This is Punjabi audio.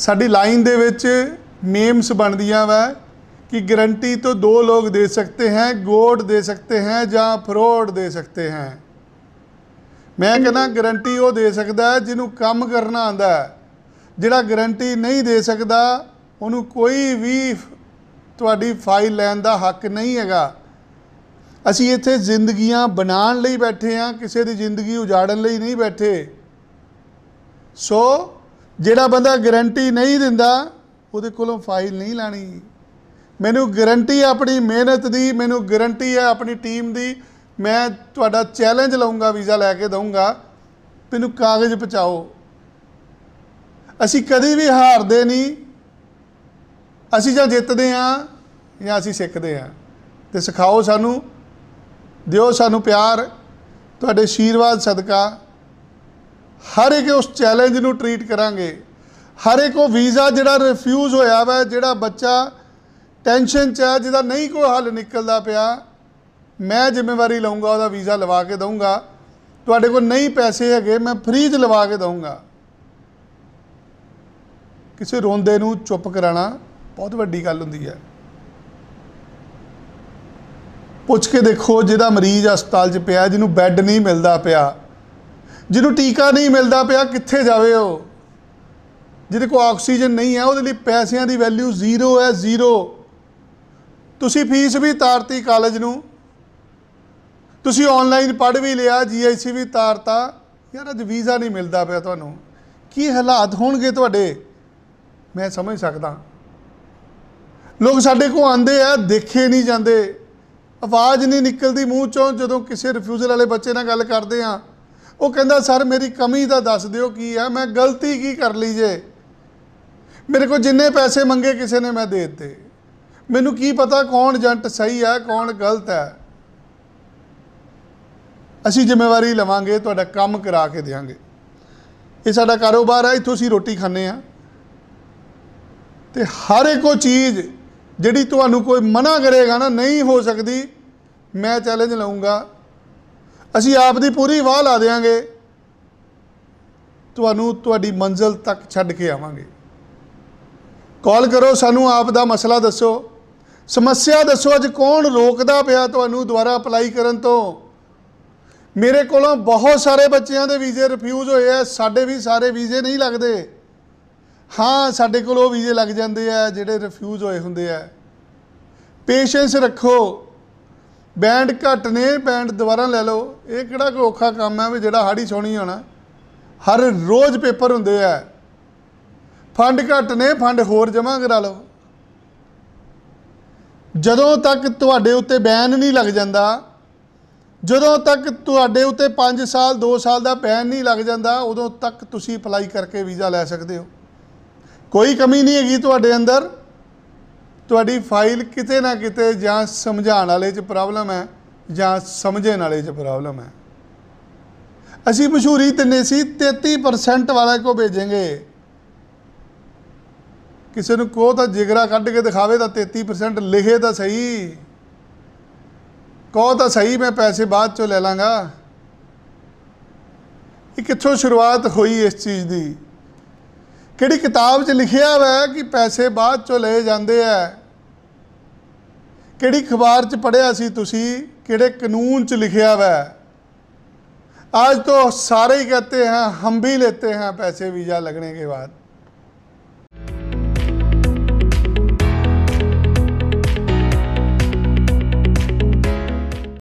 ਸਾਡੀ ਲਾਈਨ ਦੇ ਵਿੱਚ ਮੇਮਸ ਬਣਦੀਆਂ ਵਾ ਕਿ ਗਰੰਟੀ ਤੋਂ ਦੋ ਲੋਕ ਦੇ ਸਕਤੇ ਹਨ ਗੋਡ ਦੇ ਸਕਤੇ ਹਨ ਜਾਂ ਫਰੋਡ ਦੇ ਸਕਤੇ ਹੈ ਮੈਂ ਕਹਿੰਦਾ ਗਾਰੰਟੀ ਉਹ ਦੇ ਸਕਦਾ ਜਿਹਨੂੰ ਕੰਮ ਕਰਨਾ ਆਂਦਾ ਜਿਹੜਾ ਗਾਰੰਟੀ ਨਹੀਂ ਦੇ ਸਕਦਾ ਉਹਨੂੰ ਕੋਈ ਵੀ ਤੁਹਾਡੀ ਫਾਈਲ ਲੈਣ ਦਾ ਹੱਕ ਨਹੀਂ ਹੈਗਾ ਅਸੀਂ ਇੱਥੇ ਜ਼ਿੰਦਗੀਆਂ ਬਣਾਉਣ ਲਈ ਬੈਠੇ ਆ ਕਿਸੇ ਦੀ ਜ਼ਿੰਦਗੀ ਉਜਾੜਨ ਲਈ ਨਹੀਂ ਬੈਠੇ ਸੋ ਜਿਹੜਾ ਬੰਦਾ ਗਾਰੰਟੀ ਨਹੀਂ ਦਿੰਦਾ ਉਹਦੇ ਕੋਲੋਂ ਫਾਈਲ ਨਹੀਂ ਲਾਣੀ ਮੈਨੂੰ ਗਾਰੰਟੀ ਹੈ ਆਪਣੀ ਮਿਹਨਤ ਦੀ ਮੈਨੂੰ ਗਾਰੰਟੀ ਹੈ ਆਪਣੀ ਟੀਮ ਦੀ ਮੈਂ ਤੁਹਾਡਾ ਚੈਲੰਜ ਲਵਾਂਗਾ ਵੀਜ਼ਾ ਲੈ ਕੇ ਦਊਂਗਾ ਮੈਨੂੰ ਕਾਗਜ਼ ਪਹਚਾਓ ਅਸੀਂ ਕਦੇ ਵੀ ਹਾਰਦੇ ਨਹੀਂ ਅਸੀਂ ਜਾਂ ਜਿੱਤਦੇ ਆ ਜਾਂ ਅਸੀਂ ਸਿੱਖਦੇ ਆ ਤੇ ਸਿਖਾਓ ਸਾਨੂੰ ਦਿਓ ਸਾਨੂੰ ਪਿਆਰ ਤੁਹਾਡੇ ਅਸ਼ੀਰਵਾਦ ਸਦਕਾ ਹਰ ਇੱਕ ਉਸ ਚੈਲੰਜ ਨੂੰ ਟ੍ਰੀਟ ਕਰਾਂਗੇ ਹਰ ਇੱਕ ਉਹ ਵੀਜ਼ਾ ਜਿਹੜਾ ਰਿਫਿਊਜ਼ ਹੋਇਆ ਵਾ ਜਿਹੜਾ ਬੱਚਾ ਟੈਨਸ਼ਨ 'ਚ ਹੈ ਜਿਹਦਾ ਨਹੀਂ ਕੋਈ ਹੱਲ ਨਿਕਲਦਾ ਪਿਆ ਮੈਂ ਜ਼ਿੰਮੇਵਾਰੀ ਲਵਾਂਗਾ ਉਹਦਾ ਵੀਜ਼ਾ ਲਵਾ ਕੇ ਦਊਂਗਾ ਤੁਹਾਡੇ ਕੋਲ ਨਹੀਂ ਪੈਸੇ ਹੈਗੇ ਮੈਂ ਫ੍ਰੀ 'ਚ ਲਵਾ ਕੇ ਦਊਂਗਾ ਕਿਸੇ ਰੋਂਦੇ ਨੂੰ ਚੁੱਪ ਕਰਾਣਾ ਬਹੁਤ ਵੱਡੀ ਗੱਲ ਹੁੰਦੀ ਹੈ ਪੁੱਛ ਕੇ ਦੇਖੋ ਜਿਹਦਾ ਮਰੀਜ਼ ਹਸਪਤਾਲ 'ਚ ਪਿਆ ਜਿਹਨੂੰ ਬੈੱਡ ਨਹੀਂ ਮਿਲਦਾ ਪਿਆ ਜਿਹਨੂੰ ਟੀਕਾ ਨਹੀਂ ਮਿਲਦਾ ਪਿਆ ਕਿੱਥੇ ਜਾਵੇ ਉਹ ਜਿਹਦੇ ਕੋਲ ਆਕਸੀਜਨ ਨਹੀਂ ਹੈ ਉਹਦੇ ਲਈ ਪੈਸਿਆਂ ਦੀ ਵੈਲਿਊ ਜ਼ੀਰੋ ਹੈ ਜ਼ੀਰੋ ਤੁਸੀਂ ਫੀਸ ਵੀ ਤਾਰਤੀ ਕਾਲਜ ਨੂੰ ਤੁਸੀਂ ਆਨਲਾਈਨ ਪੜ੍ਹ ਵੀ ਲਿਆ ਜੀਆਈਸੀ ਵੀ ਤਾਰਤਾ ਯਾਰ ਅੱਜ ਵੀਜ਼ਾ ਨਹੀਂ ਮਿਲਦਾ ਪਿਆ ਤੁਹਾਨੂੰ ਕੀ ਹਾਲਾਤ ਹੋਣਗੇ ਤੁਹਾਡੇ ਮੈਂ ਸਮਝ ਸਕਦਾ ਲੋਕ ਸਾਡੇ ਕੋ ਆਂਦੇ ਆ ਦੇਖੇ ਨਹੀਂ ਜਾਂਦੇ ਆਵਾਜ਼ ਨਹੀਂ ਨਿਕਲਦੀ ਮੂੰਹ ਚੋਂ ਜਦੋਂ ਕਿਸੇ ਰਿਫਿਊਜ਼ਲ ਵਾਲੇ ਬੱਚੇ ਨਾਲ ਗੱਲ ਕਰਦੇ ਆ ਉਹ ਕਹਿੰਦਾ ਸਰ ਮੇਰੀ ਕਮੀ ਦਾ ਦੱਸ ਦਿਓ ਕੀ ਆ ਮੈਂ ਗਲਤੀ ਕੀ ਕਰ ਲਈ ਜੇ ਮੇਰੇ ਕੋ ਜਿੰਨੇ ਪੈਸੇ ਮੰਗੇ ਕਿਸੇ ਨੇ ਮੈਂ ਦੇ ਦਿੱਤੇ ਮੈਨੂੰ ਕੀ ਪਤਾ ਕੌਣ ਏਜੰਟ ਸਹੀ ਹੈ ਕੌਣ ਗਲਤ ਹੈ ਅਸੀਂ ਜ਼ਿੰਮੇਵਾਰੀ ਲਵਾਂਗੇ ਤੁਹਾਡਾ ਕੰਮ ਕਰਾ ਕੇ ਦੇਵਾਂਗੇ ਇਹ ਸਾਡਾ ਕਾਰੋਬਾਰ ਹੈ ਇੱਥੋਂ ਅਸੀਂ ਰੋਟੀ ਖਾਂਦੇ ਆ ਤੇ ਹਰ ਇੱਕੋ ਚੀਜ਼ ਜਿਹੜੀ ਤੁਹਾਨੂੰ ਕੋਈ ਮਨਾ ਕਰੇਗਾ ਨਾ ਨਹੀਂ ਹੋ ਸਕਦੀ ਮੈਂ ਚੈਲੰਜ ਲਵਾਂਗਾ ਅਸੀਂ ਆਪ ਦੀ ਪੂਰੀ ਵਾਹ ਲਾ ਦੇਵਾਂਗੇ ਤੁਹਾਨੂੰ ਤੁਹਾਡੀ ਮੰਜ਼ਲ ਤੱਕ ਛੱਡ ਕੇ ਆਵਾਂਗੇ ਕਾਲ ਕਰੋ ਸਾਨੂੰ ਆਪ ਦਾ ਮਸਲਾ ਦੱਸੋ ਸਮੱਸਿਆ ਦੱਸੋ ਅੱਜ ਕੌਣ ਰੋਕਦਾ ਪਿਆ ਤੁਹਾਨੂੰ ਦੁਬਾਰਾ ਅਪਲਾਈ ਕਰਨ ਤੋਂ ਮੇਰੇ ਕੋਲੋਂ ਬਹੁਤ ਸਾਰੇ ਬੱਚਿਆਂ ਦੇ ਵੀਜ਼ੇ ਰਿਫਿਊਜ਼ ਹੋਏ ਆ ਸਾਡੇ ਵੀ ਸਾਰੇ ਵੀਜ਼ੇ ਨਹੀਂ ਲੱਗਦੇ ਹਾਂ ਸਾਡੇ ਕੋਲ ਉਹ ਵੀਜ਼ੇ ਲੱਗ ਜਾਂਦੇ ਆ ਜਿਹੜੇ ਰਿਫਿਊਜ਼ ਹੋਏ ਹੁੰਦੇ ਆ ਪੇਸ਼ੈਂਸ ਰੱਖੋ ਬੈਂਡ ਘੱਟ ਨੇ ਬੈਂਡ ਦੁਬਾਰਾ ਲੈ ਲਓ ਇਹ ਕਿਹੜਾ ਕੋ ਔਖਾ ਕੰਮ ਹੈ ਵੀ ਜਿਹੜਾ ਹਾੜੀ ਸੋਣੀ ਹੋਣਾ ਹਰ ਰੋਜ਼ ਪੇਪਰ ਹੁੰਦੇ ਆ ਫੰਡ ਘੱਟ ਨੇ ਫੰਡ ਹੋਰ ਜਮਾ ਕਰਾ ਲਓ ਜਦੋਂ ਤੱਕ ਤੁਹਾਡੇ ਉੱਤੇ ਬੈਨ ਨਹੀਂ ਲੱਗ ਜਾਂਦਾ ਜਦੋਂ ਤੱਕ ਤੁਹਾਡੇ ਉੱਤੇ 5 ਸਾਲ 2 ਸਾਲ ਦਾ ਬੈਨ ਨਹੀਂ ਲੱਗ ਜਾਂਦਾ ਉਦੋਂ ਤੱਕ ਤੁਸੀਂ ਅਪਲਾਈ ਕਰਕੇ ਵੀਜ਼ਾ ਲੈ ਸਕਦੇ ਹੋ ਕੋਈ ਕਮੀ ਨਹੀਂ ਹੈਗੀ ਤੁਹਾਡੇ ਅੰਦਰ ਤੁਹਾਡੀ ਫਾਈਲ ਕਿਤੇ ਨਾ ਕਿਤੇ ਜਾਂ ਸਮਝਾਉਣ ਵਾਲੇ 'ਚ ਪ੍ਰੋਬਲਮ ਹੈ ਜਾਂ ਸਮਝਣ ਵਾਲੇ 'ਚ ਪ੍ਰੋਬਲਮ ਹੈ ਅਸੀਂ ਮਸ਼ਹੂਰੀ ਤਿੰਨੇ ਸੀ 33% ਵਾਲਾ ਕੋ ਭੇਜਾਂਗੇ ਕਿਸੇ ਨੂੰ ਕੋ ਤਾਂ ਜਿਗਰਾ ਕੱਢ ਕੇ ਦਿਖਾਵੇ ਤਾਂ 33% ਲਿਖੇ ਤਾਂ ਸਹੀ ਕੋ ਤਾਂ ਸਹੀ ਮੈਂ ਪੈਸੇ ਬਾਅਦ ਚੋਂ ਲੈ ਲਾਂਗਾ ਇਹ ਕਿੱਥੋਂ ਸ਼ੁਰੂਆਤ ਹੋਈ ਇਸ ਚੀਜ਼ ਦੀ ਕਿਹੜੀ ਕਿਤਾਬ 'ਚ ਲਿਖਿਆ ਹੋਇਆ ਕਿ ਪੈਸੇ ਬਾਅਦ ਚੋਂ ਲਏ ਜਾਂਦੇ ਆ ਕਿਹੜੀ ਖਬਰ ਚ ਪੜਿਆ ਸੀ ਤੁਸੀਂ ਕਿਹੜੇ ਕਾਨੂੰਨ ਚ ਲਿਖਿਆ ਵੈ ਅੱਜ ਤੋਂ ਸਾਰੇ ਹੀ ਕਹਤੇ ਹਾਂ ਹੰਬੀ ਵੀ ਲੈਤੇ ਹਾਂ ਪੈਸੇ ਵੀਜ਼ਾ ਲੱਗਣੇ ਕੇ ਬਾਅਦ